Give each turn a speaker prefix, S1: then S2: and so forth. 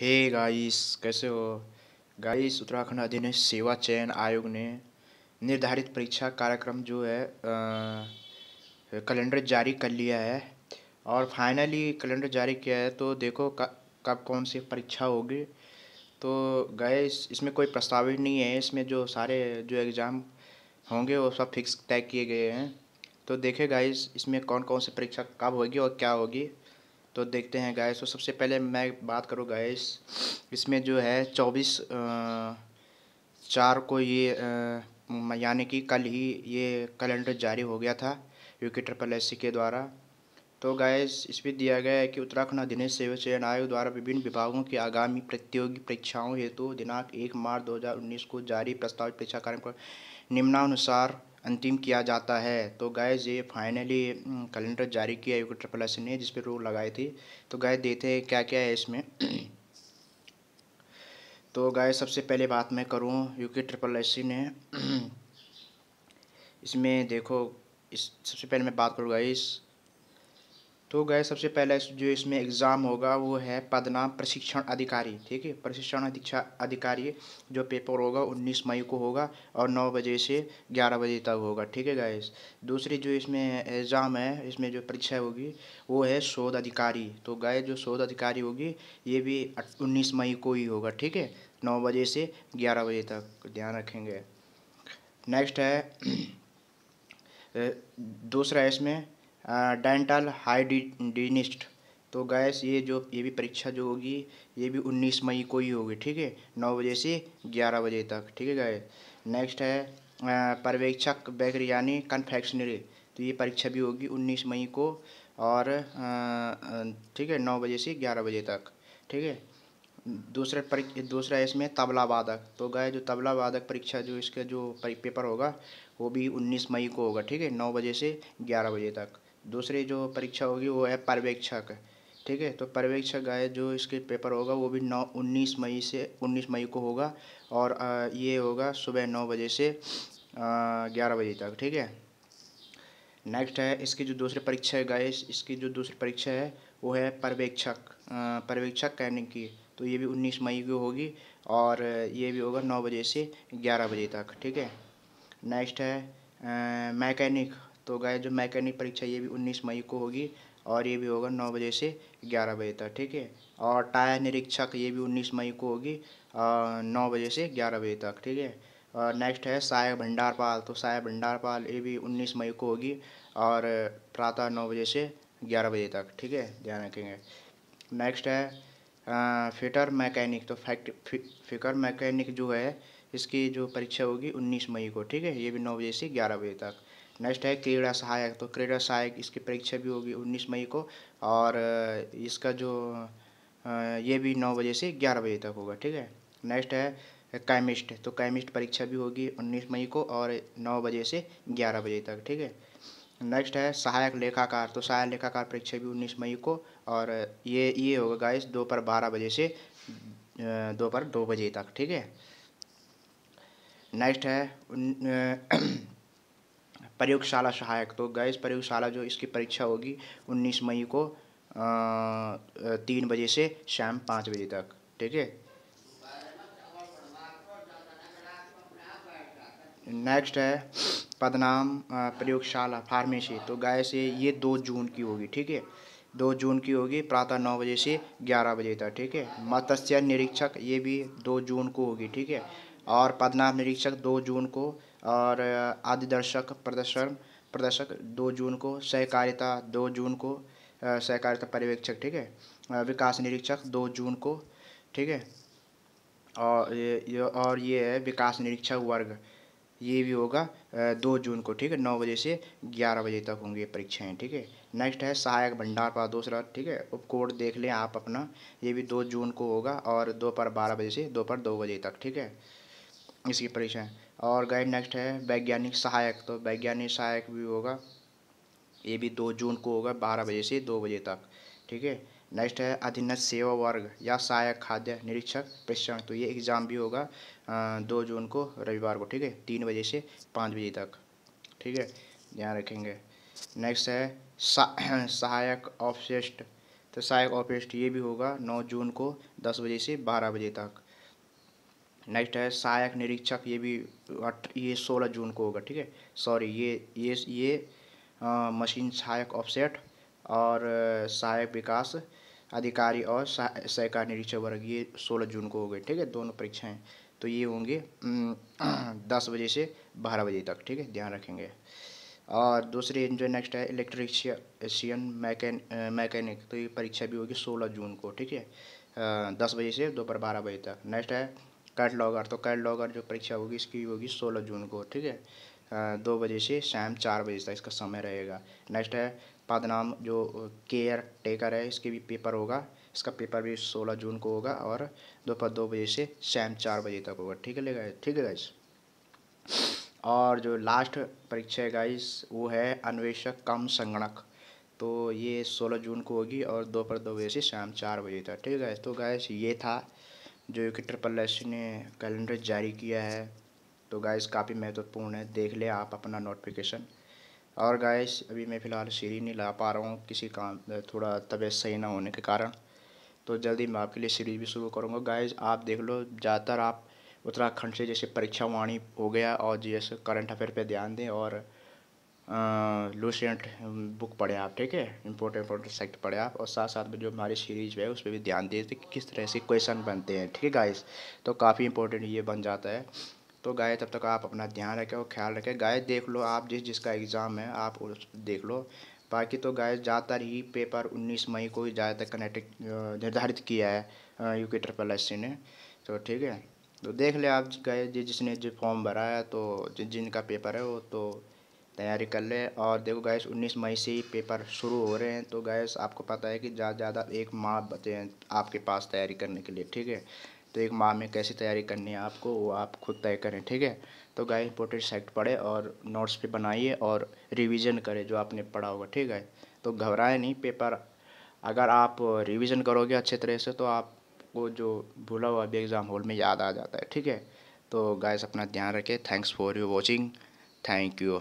S1: हे hey guys कैसे हो guys Uttarakhand अधीन सेवा चयन आयोग ने निर्धारित परीक्षा कार्यक्रम जो है कैलेंडर जारी कर लिया है और फाइनली कैलेंडर जारी किया है तो देखो कब कौन सी परीक्षा होगी तो गाइस इसमें कोई प्रस्तावित नहीं है इसमें जो सारे जो एग्ज़ाम होंगे वो सब फिक्स तय किए गए हैं तो देखे गाइस इसमें कौन कौन सी परीक्षा कब होगी और क्या होगी तो देखते हैं गायस तो सबसे पहले मैं बात करूँ गायस इसमें जो है चौबीस चार को ये यानी कि कल ही ये कैलेंडर जारी हो गया था के ट्रिपल एस के द्वारा तो इस भी दिया गया है कि उत्तराखंड अधीन सेवा चयन आयोग द्वारा विभिन्न विभागों की आगामी प्रतियोगी परीक्षाओं हेतु तो दिनांक एक मार्च 2019 को जारी प्रस्तावित परीक्षा कार्यक्रम निम्नानुसार अंतिम किया जाता है तो गैज़ ये फाइनली कैलेंडर हम्म, जारी किया यूको ट्रिपल एस ने जिस पर रोक लगाई थी तो देखते देते क्या क्या है इसमें तो गाय सबसे पहले बात मैं करूँ यूके ट्रिपल एस ने इसमें देखो इस सबसे पहले मैं बात करूँगा इस तो गए सबसे पहले जो इसमें एग्ज़ाम होगा वो है पदनाम प्रशिक्षण अधिकारी ठीक है प्रशिक्षण अधीक्षा अधिकारी जो पेपर होगा 19 मई को होगा और 9 बजे से 11 बजे तक होगा ठीक है गए दूसरी जो इसमें एग्ज़ाम है इसमें जो परीक्षा होगी वो है शोध अधिकारी तो गए जो शोध अधिकारी होगी ये भी उन्नीस मई को ही होगा ठीक है नौ बजे से ग्यारह बजे तक ध्यान रखेंगे नेक्स्ट है दूसरा है इसमें डेंटल हाइडीनिस्ट तो गैस ये जो ये भी परीक्षा जो होगी ये भी उन्नीस मई को ही होगी ठीक है नौ बजे से ग्यारह बजे तक ठीक है गैस नेक्स्ट है पर्यवेक्षक बेकर यानी कन्फेक्शनरी तो ये परीक्षा भी होगी उन्नीस मई को और ठीक है नौ बजे से ग्यारह बजे तक ठीक है दूसरे पर दूसरा इसमें तबला वादक तो गए जो तबला वादक परीक्षा जो इसका जो पेपर होगा वो भी उन्नीस मई को होगा ठीक है नौ बजे से ग्यारह बजे तक दूसरी जो परीक्षा होगी वो है पर्यवेक्षक ठीक है तो पर्यवेक्षक गाय जो इसके पेपर होगा वो भी नौ उन्नीस मई से उन्नीस मई को होगा और ये होगा सुबह नौ बजे से ग्यारह बजे तक ठीक है नेक्स्ट है इसकी जो दूसरी परीक्षा है गाइस इसकी जो दूसरी परीक्षा है वो है पर्यवेक्षक पर्यवेक्षक कहने की तो ये भी उन्नीस मई को होगी और ये भी होगा नौ बजे से ग्यारह बजे तक ठीक है नेक्स्ट है मैकेनिक तो गाय जो मैकेनिक परीक्षा ये भी उन्नीस मई को होगी और ये भी होगा नौ बजे से ग्यारह बजे तक ठीक है और टायर निरीक्षक ये भी उन्नीस मई को होगी नौ बजे से ग्यारह बजे तक ठीक है और नेक्स्ट है साय भंडारपाल तो साय भंडारपाल ये भी उन्नीस मई को होगी और प्रातः नौ बजे से ग्यारह बजे तक ठीक है ध्यान रखेंगे नेक्स्ट है फिटर मैकेनिक तो फिकर मैकेनिक जो है इसकी जो परीक्षा होगी उन्नीस मई को ठीक है ये भी नौ बजे से ग्यारह बजे तक नेक्स्ट है क्रीड़ा सहायक तो क्रीड़ा सहायक इसकी परीक्षा भी होगी उन्नीस मई को और इसका जो ये भी नौ बजे से ग्यारह बजे तक होगा ठीक है नेक्स्ट है केमिस्ट तो केमिस्ट परीक्षा भी होगी उन्नीस मई को और नौ बजे से ग्यारह बजे तक ठीक है नेक्स्ट है सहायक लेखाकार तो सहायक लेखाकार परीक्षा भी उन्नीस मई को और ये ये होगा गाइस दोपहर बारह बजे से दोपहर दो बजे तक ठीक है नेक्स्ट है प्रयोगशाला सहायक तो गैस प्रयोगशाला जो इसकी परीक्षा होगी उन्नीस मई को तीन बजे से शाम पाँच बजे तक ठीक है नेक्स्ट है पदनाम प्रयोगशाला फार्मेसी तो गाय से ये दो जून की होगी ठीक है दो जून की होगी प्रातः नौ बजे से ग्यारह बजे तक ठीक है मत्स्य निरीक्षक ये भी दो जून को होगी ठीक है और पदनाम निरीक्षक दो जून को और आदि दर्शक प्रदर्शन प्रदर्शक दो जून को सहकारिता दो जून को सहकारिता पर्यवेक्षक ठीक है विकास निरीक्षक दो जून को ठीक है और ये और ये है विकास निरीक्षक वर्ग ये भी होगा दो जून को ठीक है नौ बजे से ग्यारह बजे तक होंगी परीक्षाएं ठीक है नेक्स्ट है सहायक भंडार पर दूसरा ठीक है उपकोड देख लें आप अपना ये भी दो जून को होगा और दोपहर बारह बजे से दोपहर दो बजे तक ठीक है इसकी परीक्षाएँ और गाइड नेक्स्ट है वैज्ञानिक सहायक तो वैज्ञानिक सहायक भी होगा ये भी दो जून को होगा बारह बजे से दो बजे तक ठीक है नेक्स्ट है अधीन सेवा वर्ग या सहायक खाद्य निरीक्षक प्रशिक्षण तो ये एग्ज़ाम भी होगा दो जून को रविवार को ठीक है तीन बजे से पाँच बजे तक ठीक है ध्यान रखेंगे नेक्स्ट है सहायक ऑफिस्ट तो सहायक ऑफिस्ट ये भी होगा नौ जून को दस बजे से बारह बजे तक नेक्स्ट है सहायक निरीक्षक ये भी ये सोलह जून को होगा ठीक है सॉरी ये ये ये आ, मशीन सहायक ऑफसेट और सहायक विकास अधिकारी और सहकार निरीक्षक वर्ग ये सोलह जून को हो गए ठीक है दोनों परीक्षाएं तो ये होंगे दस बजे से बारह बजे तक ठीक है ध्यान रखेंगे और दूसरी जो नेक्स्ट है इलेक्ट्रिशियन मैकेन मैकेनिक तो ये परीक्षा भी होगी सोलह जून को ठीक है दस बजे से दोपहर बारह बजे तक नेक्स्ट है लॉगर तो लॉगर जो परीक्षा होगी इसकी होगी सोलह जून को ठीक है दो बजे से शाम चार बजे तक इसका समय रहेगा नेक्स्ट है पदनाम जो केयर टेकर है इसके भी पेपर होगा इसका पेपर भी सोलह जून को होगा और दोपहर दो बजे से शाम चार बजे तक होगा ठीक है गाइस ठीक है गाइस और जो लास्ट परीक्षा है गाइस वो है अन्वेषक कम संगणक तो ये सोलह जून को होगी और दोपहर दो बजे से शाम चार बजे तक ठीक है तो गाइस ये था जो कि ट्रिपल एस ने कैलेंडर जारी किया है तो गाइस काफ़ी महत्वपूर्ण है देख लें आप अपना नोटिफिकेशन और गाइस अभी मैं फ़िलहाल सीरी नहीं ला पा रहा हूँ किसी काम थोड़ा तबीयत सही ना होने के कारण तो जल्दी मैं आपके लिए सीरीज भी शुरू करूँगा गाइस आप देख लो ज़्यादातर आप उत्तराखंड से जैसे परीक्षा वाणी हो गया और जैसे करंट अफेयर पर ध्यान दें और लूसेंट बुक पढ़ें आप ठीक है इम्पोर्टेंट इम्पोर्टेंट सेक्ट पढ़ें आप और साथ साथ में जो हमारी सीरीज है उस पर भी ध्यान दिए कि किस तरह से क्वेश्चन बनते हैं ठीक है गाइस तो काफ़ी इंपॉर्टेंट ये बन जाता है तो गाय तब तक आप अपना ध्यान रखें और ख्याल रखें गाय देख लो आप जिस जिसका एग्ज़ाम है आप उस देख लो बाकी तो गाय ज़्यादातर ही पेपर उन्नीस मई को ही ज़्यादातर कनेक्ट निर्धारित किया है यू के ट्रिपल एस ने तो ठीक है तो देख ले आप गए जिसने जो फॉर्म भरा है तो जिनका पेपर है वो तो तैयारी कर लें और देखो गैस 19 मई से ही पेपर शुरू हो रहे हैं तो गैस आपको पता है कि ज़्यादा ज़्यादा एक माह बचे हैं आपके पास तैयारी करने के लिए ठीक है तो एक माह में कैसी तैयारी करनी है आपको वो आप खुद तय करें ठीक है तो गाय इंपोर्टेंट सेक्ट पढ़े और नोट्स पे बनाइए और रिवीजन करें जो आपने पढ़ा होगा ठीक है तो घबराएं नहीं पेपर अगर आप रिवीजन करोगे अच्छे तरह से तो आपको जो भूला हुआ भी एग्ज़ाम हॉल में याद आ जाता है ठीक है तो गैस अपना ध्यान रखें thanks for you watching thank you